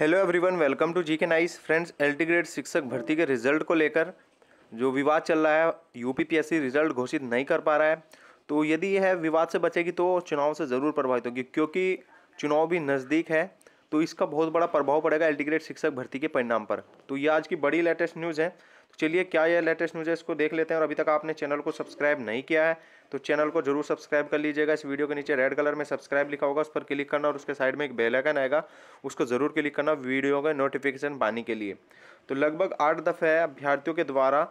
hello everyone welcome to G K nice friends L T grade शिक्षक भर्ती के result को लेकर जो विवाद चल रहा है यूपीपीएससी रिजल्ट घोषित नहीं कर पा रहा है तो यदि यह विवाद से बचेगी तो चुनाव से ज़रूर प्रभावित होगी क्योंकि चुनाव भी नज़दीक है तो इसका बहुत बड़ा प्रभाव पड़ेगा एल्टीग्रेड शिक्षक भर्ती के परिणाम पर तो ये आज की बड़ी लेटेस्ट न्यूज़ है तो चलिए क्या यह लेटेस्ट न्यूज़ है इसको देख लेते हैं और अभी तक आपने चैनल को सब्सक्राइब नहीं किया है तो चैनल को जरूर सब्सक्राइब कर लीजिएगा इस वीडियो के नीचे रेड कलर में सब्सक्राइब लिखा होगा उस पर क्लिक करना और उसके साइड में एक बेलाइकन आएगा उसको जरूर क्लिक करना वीडियो का नोटिफिकेशन पाने के लिए तो लगभग आठ दफ़े अभ्यर्थियों के द्वारा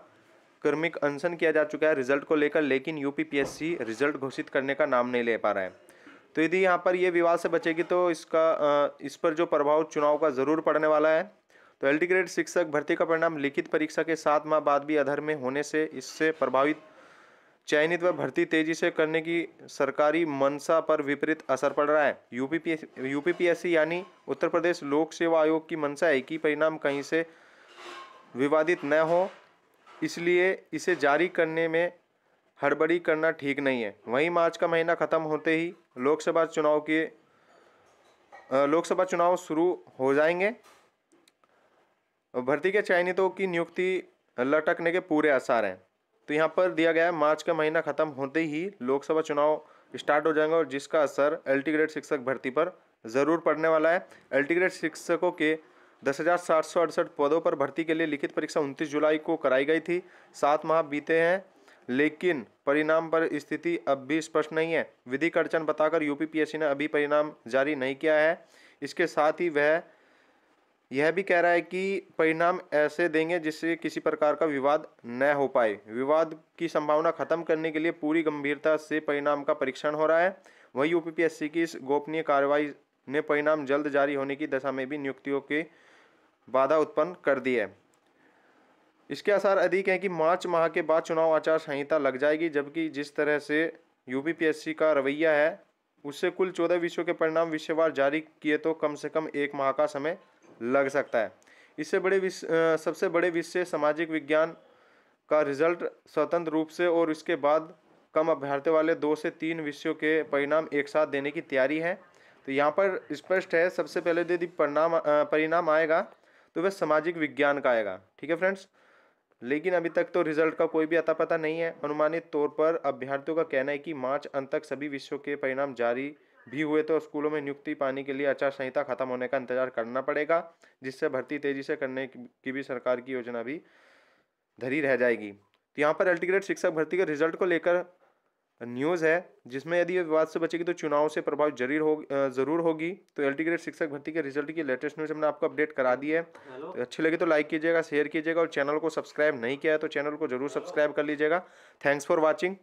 क्रमिक अनशन किया जा चुका है रिजल्ट को लेकर लेकिन यूपीपीएससी रिजल्ट घोषित करने का नाम नहीं ले पा रहा है तो यदि यहाँ पर ये विवाद से बचेगी तो इसका इस पर जो प्रभाव चुनाव का ज़रूर पड़ने वाला है तो एल ग्रेड शिक्षक भर्ती का परिणाम लिखित परीक्षा के सात माह बाद भी अधर में होने से इससे प्रभावित चयनित व भर्ती तेजी से करने की सरकारी मनसा पर विपरीत असर पड़ रहा है एस सी यानी उत्तर प्रदेश लोक सेवा आयोग की मनसा है कि परिणाम कहीं से विवादित न हो इसलिए इसे जारी करने में हड़बड़ी करना ठीक नहीं है वहीं मार्च का महीना ख़त्म होते ही लोकसभा चुनाव के लोकसभा चुनाव शुरू हो जाएंगे भर्ती के चयनितों की नियुक्ति लटकने के पूरे आसार हैं तो यहाँ पर दिया गया है मार्च का महीना ख़त्म होते ही लोकसभा चुनाव स्टार्ट हो जाएंगे और जिसका असर एल ग्रेड शिक्षक भर्ती पर ज़रूर पड़ने वाला है एल ग्रेड शिक्षकों के दस हज़ार सात सौ अड़सठ पदों पर भर्ती के लिए लिखित परीक्षा उनतीस जुलाई को कराई गई थी सात माह बीते हैं लेकिन परिणाम पर स्थिति अब भी स्पष्ट नहीं है विधि अड़चन बताकर यूपीपीएससी ने अभी परिणाम जारी नहीं किया है इसके साथ ही वह यह भी कह रहा है कि परिणाम ऐसे देंगे जिससे किसी प्रकार का विवाद न हो पाए विवाद की संभावना खत्म करने के लिए पूरी गंभीरता से परिणाम का परीक्षण हो रहा है वहीं यू की इस गोपनीय कार्रवाई ने परिणाम जल्द जारी होने की दशा में भी नियुक्तियों के बाधा उत्पन्न कर दी है इसके आसार अधिक हैं कि मार्च माह के बाद चुनाव आचार संहिता लग जाएगी जबकि जिस तरह से यूपीपीएससी का रवैया है उससे कुल चौदह विषयों के परिणाम विषयवार जारी किए तो कम से कम एक माह का समय लग सकता है इससे बड़े विषय सबसे बड़े विषय सामाजिक विज्ञान का रिजल्ट स्वतंत्र रूप से और इसके बाद कम अभ्यर्थियों वाले दो से तीन विषयों के परिणाम एक साथ देने की तैयारी है तो यहाँ पर स्पष्ट है सबसे पहले तो यदि परिणाम परिणाम आएगा तो वह सामाजिक विज्ञान का आएगा ठीक है फ्रेंड्स लेकिन अभी तक तो रिजल्ट का कोई भी अता पता नहीं है अनुमानित तौर पर अभ्यर्थियों का कहना है कि मार्च अंत तक सभी विषयों के परिणाम जारी भी हुए तो स्कूलों में नियुक्ति पाने के लिए आचार संहिता खत्म होने का इंतजार करना पड़ेगा जिससे भर्ती तेजी से करने की भी सरकार की योजना भी धरी रह जाएगी तो यहाँ पर अल्टीग्रेड शिक्षक भर्ती के रिजल्ट को लेकर न्यूज़ है जिसमें यदि विवाद से बचेगी तो चुनाव से प्रभाव जरूर हो ज़रूर होगी तो एल ग्रेड शिक्षक भर्ती के रिजल्ट की लेटेस्ट न्यूज़ हमने आपको अपडेट करा दी है तो अच्छी लगी तो लाइक कीजिएगा शेयर कीजिएगा और चैनल को सब्सक्राइब नहीं किया है तो चैनल को जरूर सब्सक्राइब कर लीजिएगा थैंक्स फॉर वॉचिंग